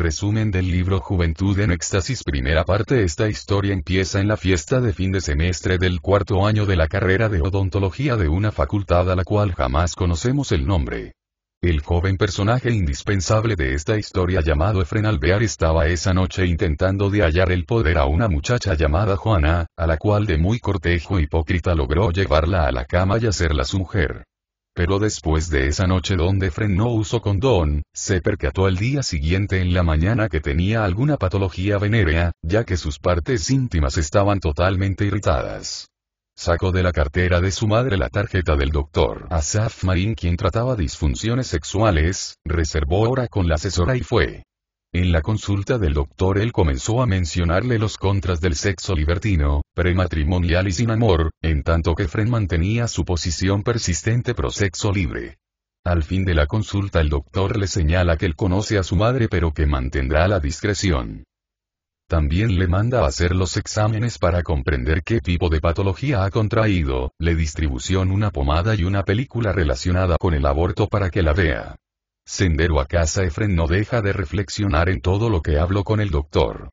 Resumen del libro Juventud en Éxtasis Primera parte Esta historia empieza en la fiesta de fin de semestre del cuarto año de la carrera de odontología de una facultad a la cual jamás conocemos el nombre. El joven personaje indispensable de esta historia llamado Efren Alvear estaba esa noche intentando de hallar el poder a una muchacha llamada Juana, a la cual de muy cortejo e hipócrita logró llevarla a la cama y hacerla su mujer pero después de esa noche donde Fren no usó condón, se percató al día siguiente en la mañana que tenía alguna patología venérea, ya que sus partes íntimas estaban totalmente irritadas. Sacó de la cartera de su madre la tarjeta del doctor Asaf Marin quien trataba disfunciones sexuales, reservó hora con la asesora y fue. En la consulta del doctor él comenzó a mencionarle los contras del sexo libertino, prematrimonial y sin amor, en tanto que Fren mantenía su posición persistente pro sexo libre. Al fin de la consulta el doctor le señala que él conoce a su madre pero que mantendrá la discreción. También le manda a hacer los exámenes para comprender qué tipo de patología ha contraído, le distribución una pomada y una película relacionada con el aborto para que la vea. Sendero a casa Efren no deja de reflexionar en todo lo que habló con el doctor.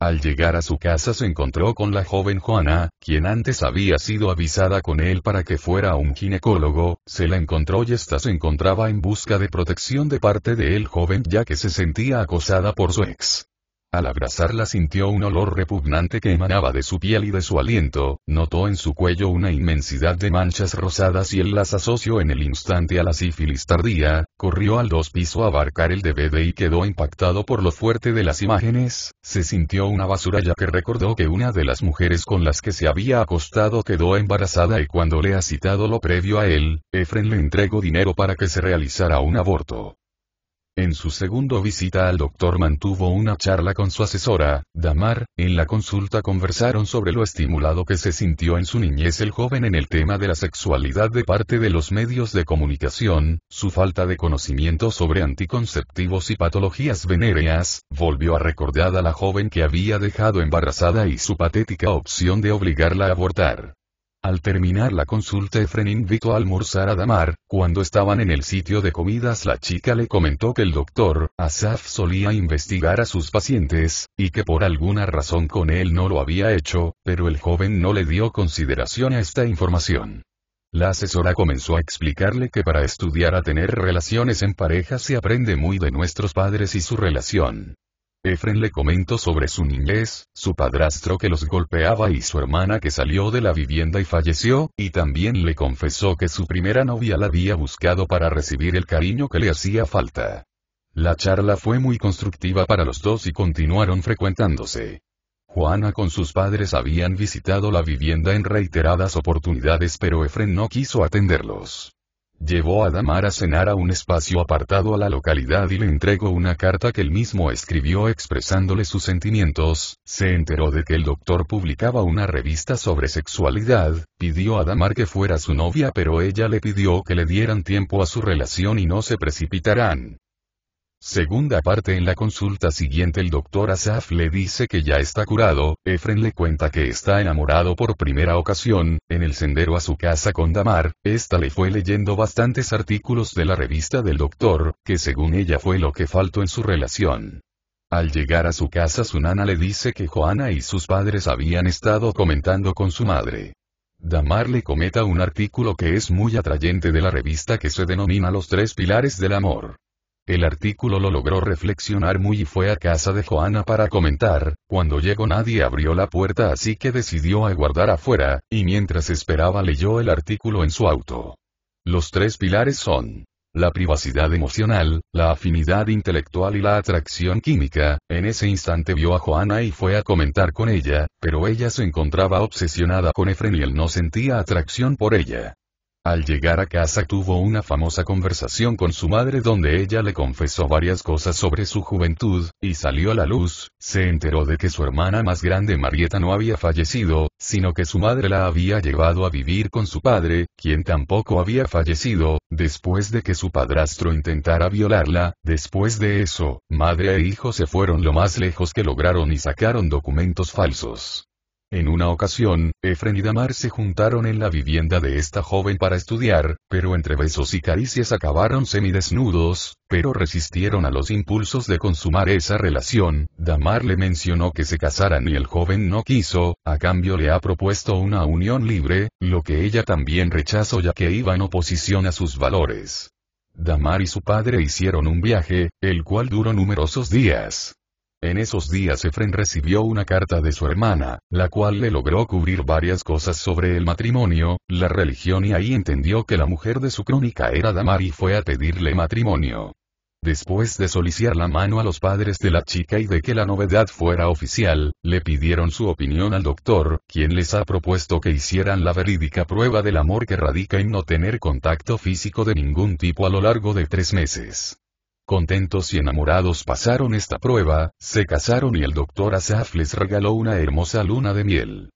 Al llegar a su casa se encontró con la joven Juana, quien antes había sido avisada con él para que fuera a un ginecólogo, se la encontró y ésta se encontraba en busca de protección de parte de él joven ya que se sentía acosada por su ex. Al abrazarla sintió un olor repugnante que emanaba de su piel y de su aliento, notó en su cuello una inmensidad de manchas rosadas y él las asoció en el instante a la sífilis tardía, corrió al dos piso a abarcar el DVD y quedó impactado por lo fuerte de las imágenes, se sintió una basura ya que recordó que una de las mujeres con las que se había acostado quedó embarazada y cuando le ha citado lo previo a él, Efren le entregó dinero para que se realizara un aborto. En su segundo visita al doctor mantuvo una charla con su asesora, Damar, en la consulta conversaron sobre lo estimulado que se sintió en su niñez el joven en el tema de la sexualidad de parte de los medios de comunicación, su falta de conocimiento sobre anticonceptivos y patologías venéreas, volvió a recordar a la joven que había dejado embarazada y su patética opción de obligarla a abortar. Al terminar la consulta Efren invitó a almorzar a Damar, cuando estaban en el sitio de comidas la chica le comentó que el doctor, Asaf solía investigar a sus pacientes, y que por alguna razón con él no lo había hecho, pero el joven no le dio consideración a esta información. La asesora comenzó a explicarle que para estudiar a tener relaciones en pareja se aprende muy de nuestros padres y su relación Efren le comentó sobre su niñez, su padrastro que los golpeaba y su hermana que salió de la vivienda y falleció, y también le confesó que su primera novia la había buscado para recibir el cariño que le hacía falta. La charla fue muy constructiva para los dos y continuaron frecuentándose. Juana con sus padres habían visitado la vivienda en reiteradas oportunidades pero Efren no quiso atenderlos. Llevó a Damar a cenar a un espacio apartado a la localidad y le entregó una carta que él mismo escribió expresándole sus sentimientos, se enteró de que el doctor publicaba una revista sobre sexualidad, pidió a Damar que fuera su novia pero ella le pidió que le dieran tiempo a su relación y no se precipitarán. Segunda parte en la consulta siguiente el doctor Asaf le dice que ya está curado, Efren le cuenta que está enamorado por primera ocasión, en el sendero a su casa con Damar, esta le fue leyendo bastantes artículos de la revista del doctor, que según ella fue lo que faltó en su relación. Al llegar a su casa su nana le dice que Joana y sus padres habían estado comentando con su madre. Damar le cometa un artículo que es muy atrayente de la revista que se denomina Los tres pilares del amor. El artículo lo logró reflexionar muy y fue a casa de Joana para comentar, cuando llegó nadie abrió la puerta así que decidió aguardar afuera, y mientras esperaba leyó el artículo en su auto. Los tres pilares son la privacidad emocional, la afinidad intelectual y la atracción química, en ese instante vio a Joana y fue a comentar con ella, pero ella se encontraba obsesionada con Efren y él no sentía atracción por ella. Al llegar a casa tuvo una famosa conversación con su madre donde ella le confesó varias cosas sobre su juventud, y salió a la luz, se enteró de que su hermana más grande Marieta no había fallecido, sino que su madre la había llevado a vivir con su padre, quien tampoco había fallecido, después de que su padrastro intentara violarla, después de eso, madre e hijo se fueron lo más lejos que lograron y sacaron documentos falsos. En una ocasión, Efren y Damar se juntaron en la vivienda de esta joven para estudiar, pero entre besos y caricias acabaron semidesnudos, pero resistieron a los impulsos de consumar esa relación. Damar le mencionó que se casaran y el joven no quiso, a cambio le ha propuesto una unión libre, lo que ella también rechazó ya que iba en oposición a sus valores. Damar y su padre hicieron un viaje, el cual duró numerosos días. En esos días Efren recibió una carta de su hermana, la cual le logró cubrir varias cosas sobre el matrimonio, la religión y ahí entendió que la mujer de su crónica era Damar y fue a pedirle matrimonio. Después de solicitar la mano a los padres de la chica y de que la novedad fuera oficial, le pidieron su opinión al doctor, quien les ha propuesto que hicieran la verídica prueba del amor que radica en no tener contacto físico de ningún tipo a lo largo de tres meses. Contentos y enamorados pasaron esta prueba, se casaron y el doctor Asaf les regaló una hermosa luna de miel.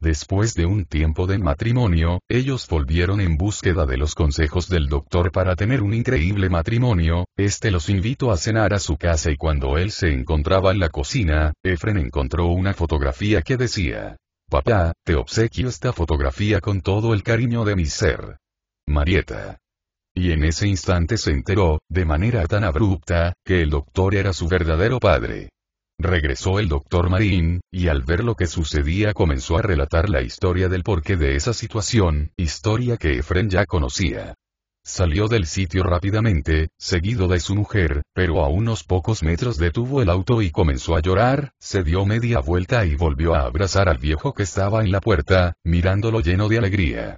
Después de un tiempo de matrimonio, ellos volvieron en búsqueda de los consejos del doctor para tener un increíble matrimonio, este los invitó a cenar a su casa y cuando él se encontraba en la cocina, Efren encontró una fotografía que decía, Papá, te obsequio esta fotografía con todo el cariño de mi ser. Marieta y en ese instante se enteró, de manera tan abrupta, que el doctor era su verdadero padre. Regresó el doctor Marín, y al ver lo que sucedía comenzó a relatar la historia del porqué de esa situación, historia que Efren ya conocía. Salió del sitio rápidamente, seguido de su mujer, pero a unos pocos metros detuvo el auto y comenzó a llorar, se dio media vuelta y volvió a abrazar al viejo que estaba en la puerta, mirándolo lleno de alegría.